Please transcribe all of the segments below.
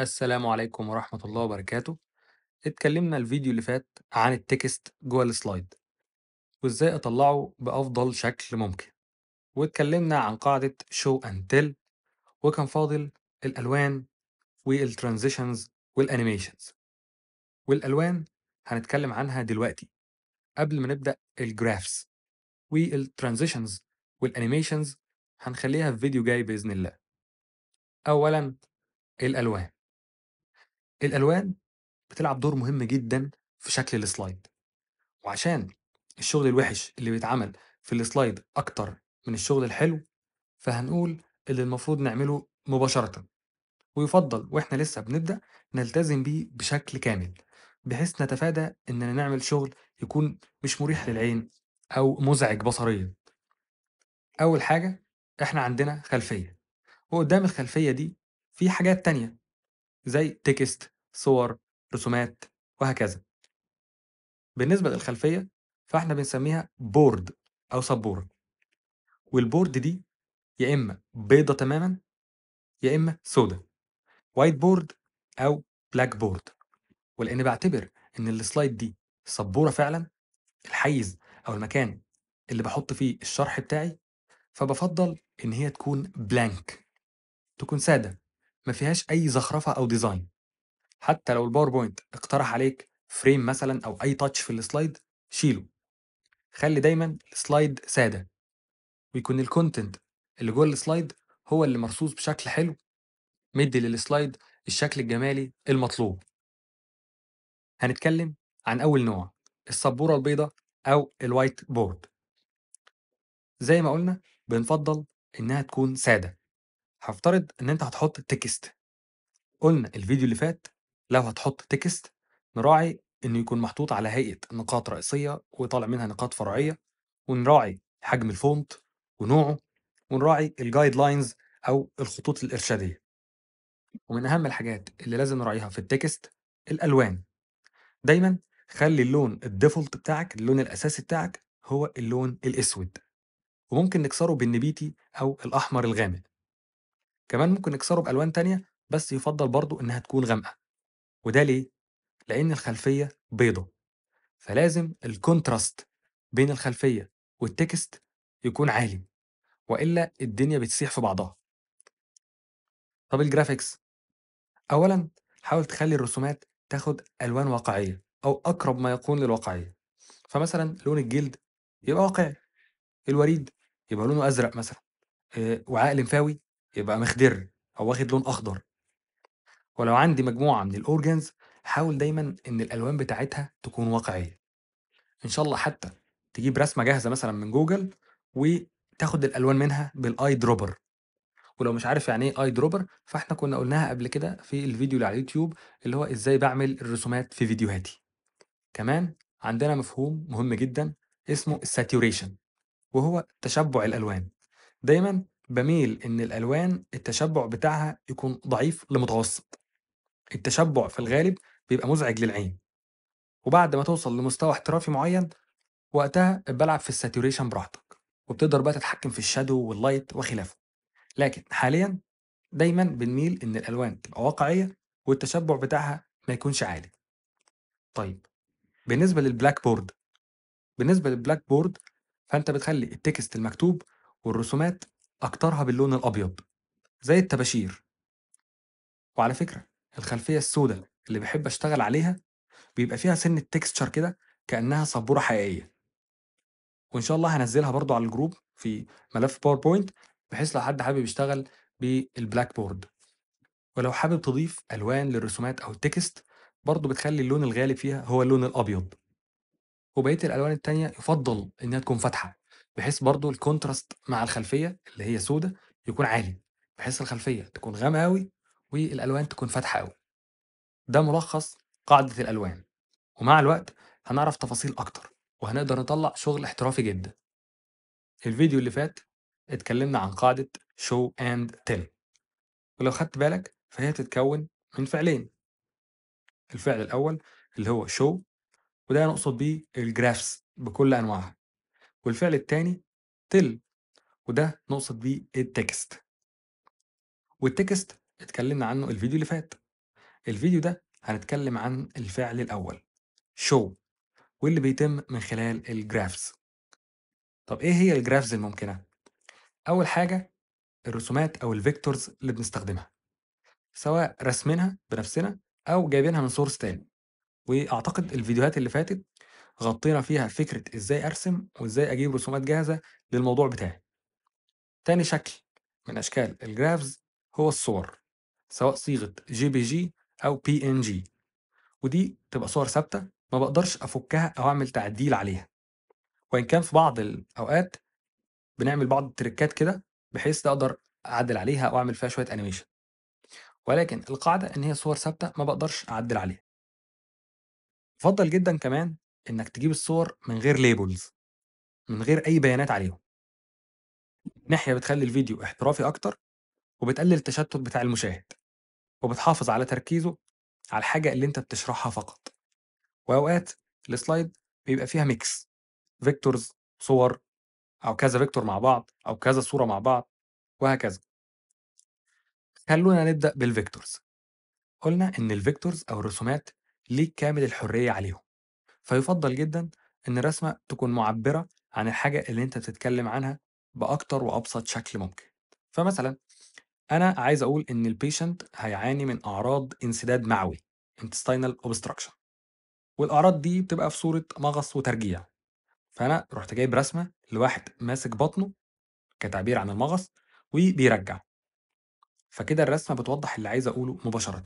السلام عليكم ورحمة الله وبركاته اتكلمنا الفيديو اللي فات عن التكست جوه السلايد وازاي اطلعه بأفضل شكل ممكن واتكلمنا عن قاعدة شو and tell وكان فاضل الألوان والترانزيشنز والأنيميشنز والألوان هنتكلم عنها دلوقتي قبل ما نبدأ الجرافس والترانزيشنز والأنيميشنز هنخليها في فيديو جاي بإذن الله أولا الألوان الألوان بتلعب دور مهم جدًا في شكل السلايد، وعشان الشغل الوِحِش اللي بيتعمل في السلايد أكتر من الشغل الحلو، فهنقول اللي المفروض نعمله مباشرةً، ويُفضّل وإحنا لسه بنبدأ نلتزم بيه بشكل كامل، بحيث نتفادى إننا نعمل شغل يكون مش مُريح للعين أو مُزعج بصريًا. أول حاجة إحنا عندنا خلفية، وقدّام الخلفية دي في حاجات تانية. زي تكست، صور، رسومات، وهكذا. بالنسبة للخلفية فإحنا بنسميها بورد أو سبورة، والبورد دي يا إما بيضة تمامًا يا إما سودا، وايت بورد أو بلاك بورد ولأني بعتبر إن السلايد دي سبورة فعلًا، الحيز أو المكان اللي بحط فيه الشرح بتاعي، فبفضل إن هي تكون بلانك تكون سادة. ما فيهاش أي زخرفة أو ديزاين حتى لو الباوربوينت اقترح عليك فريم مثلا أو أي تاتش في السلايد شيله خلي دايما السلايد سادة ويكون الكونتنت اللي جوه السلايد هو اللي مرصوص بشكل حلو مدي للسلايد الشكل الجمالي المطلوب هنتكلم عن أول نوع السبورة البيضاء أو الوايت بورد زي ما قلنا بنفضل إنها تكون سادة هفترض إن أنت هتحط تكست قلنا الفيديو اللي فات لو هتحط تكست نراعي إنه يكون محطوط على هيئة نقاط رئيسية وطالع منها نقاط فرعية ونراعي حجم الفونت ونوعه ونراعي الجايد لاينز أو الخطوط الإرشادية ومن أهم الحاجات اللي لازم نراعيها في التكست الألوان دايما خلي اللون الديفولت بتاعك اللون الأساسي بتاعك هو اللون الأسود وممكن نكسره بالنبيتي أو الأحمر الغامق كمان ممكن نكسره بألوان تانية بس يفضل برضو إنها تكون غامقة وده ليه؟ لأن الخلفية بيضة فلازم الكونتراست بين الخلفية والتكست يكون عالي وإلا الدنيا بتسيح في بعضها طب الجرافيكس أولا حاول تخلي الرسومات تاخد ألوان واقعية أو أقرب ما يكون للواقعية فمثلا لون الجلد يبقى واقعي الوريد يبقى لونه أزرق مثلا آه، وعاء لمفاوي يبقى مخدر أو واخد لون أخضر ولو عندي مجموعة من الأورجنز حاول دايما إن الألوان بتاعتها تكون واقعية إن شاء الله حتى تجيب رسمة جاهزة مثلا من جوجل وتاخد الألوان منها بالآي دروبر ولو مش عارف يعني ايه اي دروبر فاحنا كنا قلناها قبل كده في الفيديو اللي على اليوتيوب اللي هو ازاي بعمل الرسومات في فيديوهاتي كمان عندنا مفهوم مهم جدا اسمه الساتوريشن وهو تشبع الالوان دايما بميل إن الألوان التشبع بتاعها يكون ضعيف لمتوسط. التشبع في الغالب بيبقى مزعج للعين. وبعد ما توصل لمستوى احترافي معين وقتها بلعب في الساتوريشن براحتك وبتقدر بقى تتحكم في الشادو واللايت وخلافه. لكن حاليا دايما بنميل إن الألوان تبقى واقعية والتشبع بتاعها ما يكونش عالي. طيب بالنسبة للبلاك بورد بالنسبة للبلاك بورد فأنت بتخلي التكست المكتوب والرسومات أكترها باللون الأبيض زي الطباشير وعلى فكرة الخلفية السوداء اللي بحب أشتغل عليها بيبقى فيها سنة تكستشر كده كأنها سبورة حقيقية وإن شاء الله هنزلها برضو على الجروب في ملف باوربوينت بحيث لو حد حابب يشتغل بالبلاك بورد ولو حابب تضيف ألوان للرسومات أو التكست برضو بتخلي اللون الغالب فيها هو اللون الأبيض وبقية الألوان التانية يفضل إنها تكون فاتحة بحيث برضو الكونتراست مع الخلفيه اللي هي سودة يكون عالي بحيث الخلفيه تكون غامقه قوي والالوان تكون فاتحه قوي ده ملخص قاعده الالوان ومع الوقت هنعرف تفاصيل اكتر وهنقدر نطلع شغل احترافي جدا الفيديو اللي فات اتكلمنا عن قاعده show and tell ولو خدت بالك فهي بتتكون من فعلين الفعل الاول اللي هو show وده نقصد بيه الجرافس بكل انواعها والفعل التاني تل وده نقصد بيه التكست والتكست اتكلمنا عنه الفيديو اللي فات الفيديو ده هنتكلم عن الفعل الأول شو واللي بيتم من خلال الجرافز طب ايه هي الجرافز الممكنة؟ أول حاجة الرسومات أو الفيكتورز اللي بنستخدمها سواء رسمينها بنفسنا أو جايبينها من سورس تاني وأعتقد الفيديوهات اللي فاتت غطينا فيها فكرة إزاي أرسم وإزاي أجيب رسومات جاهزة للموضوع بتاعي. تاني شكل من أشكال الجرافز هو الصور سواء صيغة جي بي جي أو بي إن جي ودي تبقى صور ثابتة ما بقدرش أفكها أو أعمل تعديل عليها وإن كان في بعض الأوقات بنعمل بعض التريكات كده بحيث أقدر أعدل عليها أو أعمل فيها شوية أنيميشن ولكن القاعدة إن هي صور ثابتة ما بقدرش أعدل عليها. أفضل جدا كمان إنك تجيب الصور من غير ليبلز من غير أي بيانات عليهم. ناحية بتخلي الفيديو احترافي أكتر وبتقلل التشتت بتاع المشاهد وبتحافظ على تركيزه على الحاجة اللي أنت بتشرحها فقط وأوقات السلايد بيبقى فيها ميكس فيكتورز صور أو كذا فيكتور مع بعض أو كذا صورة مع بعض وهكذا خلونا نبدأ بالفيكتورز قلنا إن الفيكتورز أو الرسومات ليك كامل الحرية عليهم فيُفضّل جدًا إن الرسمة تكون مُعبّرة عن الحاجة اللي أنت بتتكلم عنها بأكتر وأبسط شكل ممكن. فمثلًا أنا عايز أقول إن البيشنت هيعاني من أعراض انسداد معوي intestinal obstruction والأعراض دي بتبقى في صورة مغص وترجيع. فأنا رُحت جايب رسمة لواحد ماسك بطنه كتعبير عن المغص وبيرجّع. فكده الرسمة بتوضّح اللي عايز أقوله مباشرةً.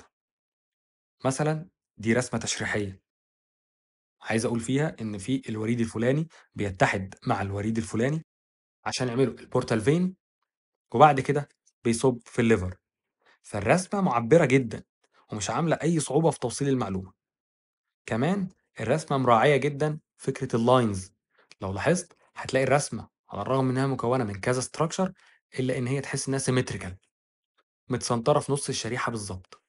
مثلًا دي رسمة تشريحية. عايز اقول فيها ان في الوريد الفلاني بيتحد مع الوريد الفلاني عشان يعملوا البورتال فين وبعد كده بيصب في الليفر فالرسمه معبره جدا ومش عامله اي صعوبه في توصيل المعلومه كمان الرسمه مراعيه جدا فكره اللاينز لو لاحظت هتلاقي الرسمه على الرغم انها مكونه من كذا ستراكشر الا ان هي تحس انها سيمتريكال متسنطره في نص الشريحه بالظبط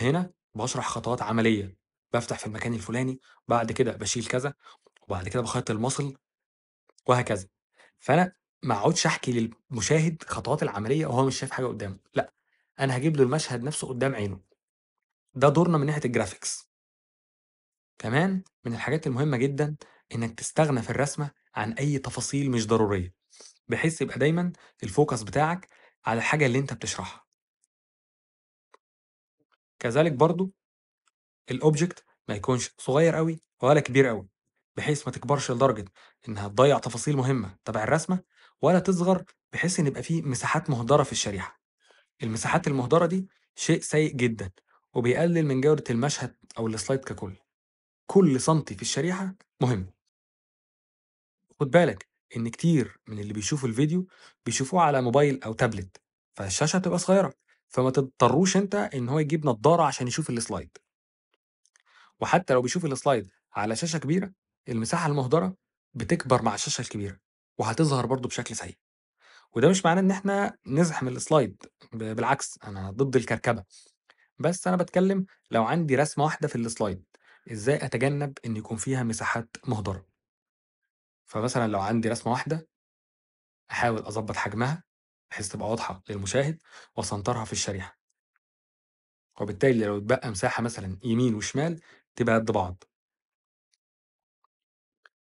هنا بشرح خطوات عمليه بفتح في المكان الفلاني بعد كده بشيل كذا وبعد كده بخيط المصل وهكذا فانا ما اقعدش احكي للمشاهد خطوات العمليه وهو مش شايف حاجه قدامه لا انا هجيب له المشهد نفسه قدام عينه ده دورنا من ناحيه الجرافيكس كمان من الحاجات المهمه جدا انك تستغنى في الرسمه عن اي تفاصيل مش ضروريه بحيث يبقى دايما الفوكس بتاعك على الحاجه اللي انت بتشرحها كذلك برضو الاوبجكت ما يكونش صغير قوي ولا كبير قوي بحيث ما تكبرش لدرجه انها تضيع تفاصيل مهمه تبع الرسمه ولا تصغر بحيث ان يبقى فيه مساحات مهدره في الشريحه المساحات المهدره دي شيء سيء جدا وبيقلل من جوده المشهد او السلايد ككل كل سنتي في الشريحه مهم خد بالك ان كتير من اللي بيشوفوا الفيديو بيشوفوه على موبايل او تابلت فالشاشه تبقى صغيره فما تضطروش انت ان هو يجيب نظاره عشان يشوف السلايد وحتى لو بيشوف السلايد على شاشه كبيره المساحه المهدره بتكبر مع الشاشه الكبيره وهتظهر برضه بشكل سيء وده مش معناه ان احنا نزحم السلايد بالعكس انا ضد الكركبه بس انا بتكلم لو عندي رسمه واحده في السلايد ازاي اتجنب ان يكون فيها مساحات مهدره فمثلا لو عندي رسمه واحده احاول اظبط حجمها بحيث تبقى واضحه للمشاهد واسنطرها في الشريحه وبالتالي لو اتبقى مساحه مثلا يمين وشمال تبقى قد بعض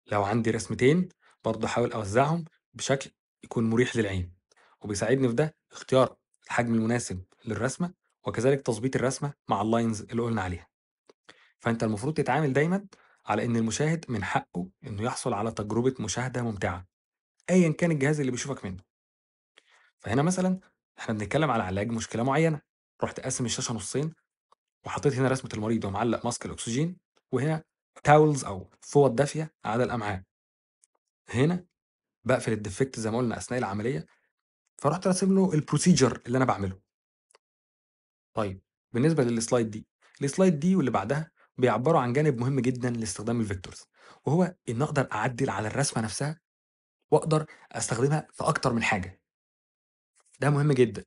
لو عندي رسمتين برضه أحاول أوزعهم بشكل يكون مريح للعين وبيساعدني في ده اختيار الحجم المناسب للرسمة وكذلك تظبيط الرسمة مع اللاينز اللي قلنا عليها فأنت المفروض تتعامل دايما على إن المشاهد من حقه إنه يحصل على تجربة مشاهدة ممتعة أيا كان الجهاز اللي بيشوفك منه فهنا مثلا إحنا بنتكلم على علاج مشكلة معينة رحت قاسم الشاشة نصين وحطيت هنا رسمه المريض ومعلق ماسك الاكسجين وهنا تاولز او فوط دافيه على الامعاء هنا بقفل الديفكت زي ما قلنا اثناء العمليه فرحت راسم له البروسيجر اللي انا بعمله طيب بالنسبه للسلايد دي السلايد دي واللي بعدها بيعبروا عن جانب مهم جدا لاستخدام الفيكتورز وهو ان اقدر اعدل على الرسمه نفسها واقدر استخدمها في اكتر من حاجه ده مهم جدا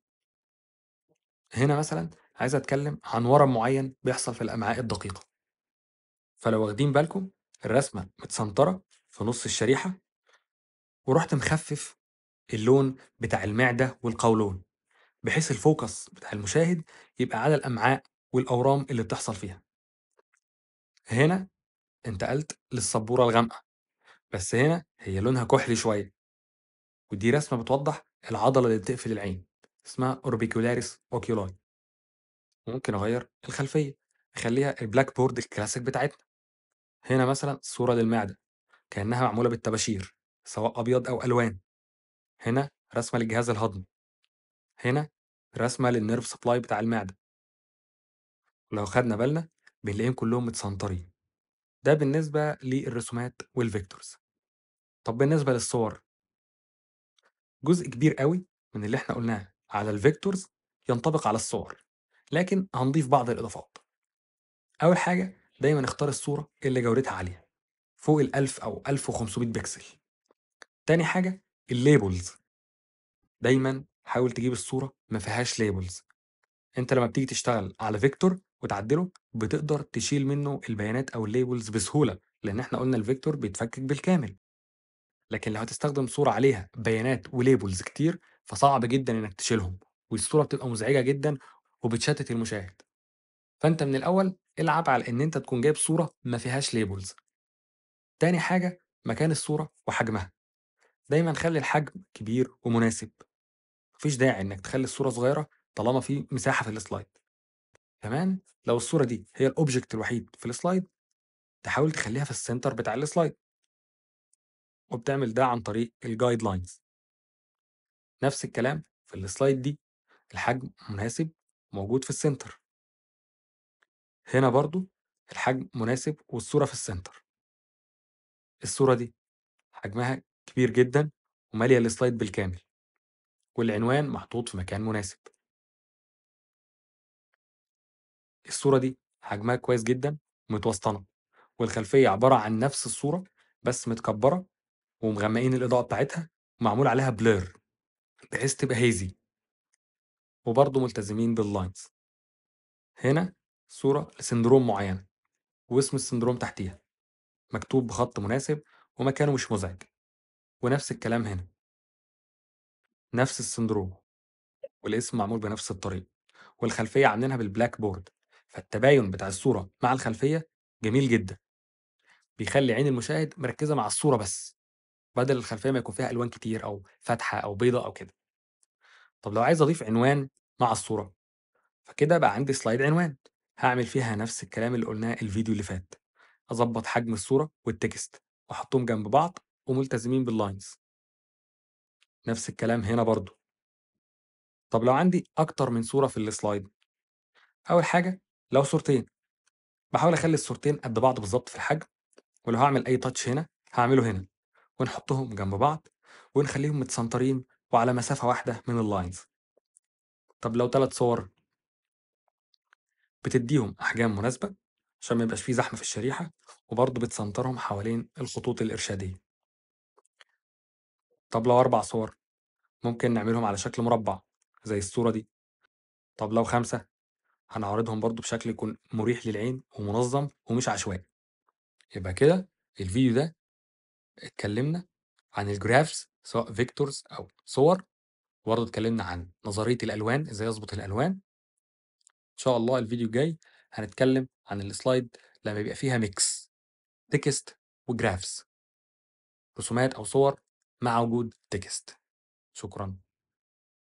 هنا مثلا عايز اتكلم عن ورم معين بيحصل في الامعاء الدقيقه فلو واخدين بالكم الرسمه متسنطره في نص الشريحه ورحت مخفف اللون بتاع المعده والقولون بحيث الفوكس بتاع المشاهد يبقى على الامعاء والاورام اللي بتحصل فيها هنا انتقلت للسبوره الغامقه بس هنا هي لونها كحلي شويه ودي رسمه بتوضح العضله اللي بتقفل العين اسمها اوربيكولاريس اوكيولاي ممكن أغيّر الخلفية، أخلّيها البلاك بورد الكلاسيك بتاعتنا. هنا مثلًا صورة للمعدة كأنها معمولة بالطباشير، سواء أبيض أو ألوان. هنا رسمة للجهاز الهضمي. هنا رسمة للنيرف سبلاي بتاع المعدة. ولو خدنا بالنا بنلاقيهم كلّهم متسنطرين. ده بالنسبة للرسومات والفيكتورز طب بالنسبة للصور؟ جزء كبير أوي من اللي إحنا قُلناه على الفيكتورز ينطبق على الصور. لكن هنضيف بعض الإضافات أول حاجة دايما اختار الصورة اللي جودتها عالية فوق ال 1000 أو 1500 بكسل تاني حاجة الليبلز دايما حاول تجيب الصورة ما فيهاش ليبلز انت لما بتيجي تشتغل على فيكتور وتعدله بتقدر تشيل منه البيانات او الليبلز بسهوله لان احنا قلنا الفيكتور بيتفكك بالكامل لكن لو هتستخدم صوره عليها بيانات وليبلز كتير فصعب جدا انك تشيلهم والصوره بتبقى مزعجه جدا وبتشتت المشاهد فانت من الاول العب على ان انت تكون جايب صوره ما فيهاش ليبلز تاني حاجه مكان الصوره وحجمها دايما خلي الحجم كبير ومناسب مفيش داعي انك تخلي الصوره صغيره طالما في مساحه في السلايد كمان لو الصوره دي هي الاوبجكت الوحيد في السلايد تحاول تخليها في السنتر بتاع السلايد وبتعمل ده عن طريق الجايد لاينز نفس الكلام في السلايد دي الحجم مناسب موجود في السنتر هنا برضو الحجم مناسب والصورة في السنتر الصورة دي حجمها كبير جدا ومالية السلايد بالكامل والعنوان محطوط في مكان مناسب. الصورة دي حجمها كويس جدا ومتوسطنة والخلفية عبارة عن نفس الصورة بس متكبرة ومغمقين الإضاءة بتاعتها ومعمول عليها بلير بحيث تبقى هيزي وبرضه ملتزمين باللاينز هنا صورة لسندروم معينة واسم السندروم تحتيها مكتوب بخط مناسب ومكانه مش مزعج ونفس الكلام هنا نفس السندروم والاسم معمول بنفس الطريقة والخلفية عاملينها بالبلاك بورد فالتباين بتاع الصورة مع الخلفية جميل جدا بيخلي عين المشاهد مركزة مع الصورة بس بدل الخلفية ما يكون فيها ألوان كتير أو فاتحة أو بيضة أو كده طب لو عايز أضيف عنوان مع الصورة فكده بقى عندي سلايد عنوان هعمل فيها نفس الكلام اللي قلناه الفيديو اللي فات أظبط حجم الصورة والتكست وأحطهم جنب بعض وملتزمين باللاينز نفس الكلام هنا برضو طب لو عندي أكتر من صورة في السلايد أول حاجة لو صورتين بحاول أخلي الصورتين قد بعض بالظبط في الحجم ولو هعمل أي تاتش هنا هعمله هنا ونحطهم جنب بعض ونخليهم متسنترين وعلى مسافة واحدة من اللاينز طب لو تلات صور بتديهم أحجام مناسبة عشان ما يبقاش فيه زحمة في الشريحة وبرضه بتسنترهم حوالين الخطوط الإرشادية طب لو أربع صور ممكن نعملهم على شكل مربع زي الصورة دي طب لو خمسة هنعرضهم برضه بشكل يكون مريح للعين ومنظم ومش عشوائي يبقى كده الفيديو ده اتكلمنا عن الجرافز سواء فيكتورز او صور وبرضه اتكلمنا عن نظريه الالوان ازاي اظبط الالوان ان شاء الله الفيديو الجاي هنتكلم عن السلايد لما بيبقى فيها ميكس تكست وجرافز رسومات او صور مع وجود تكست شكرا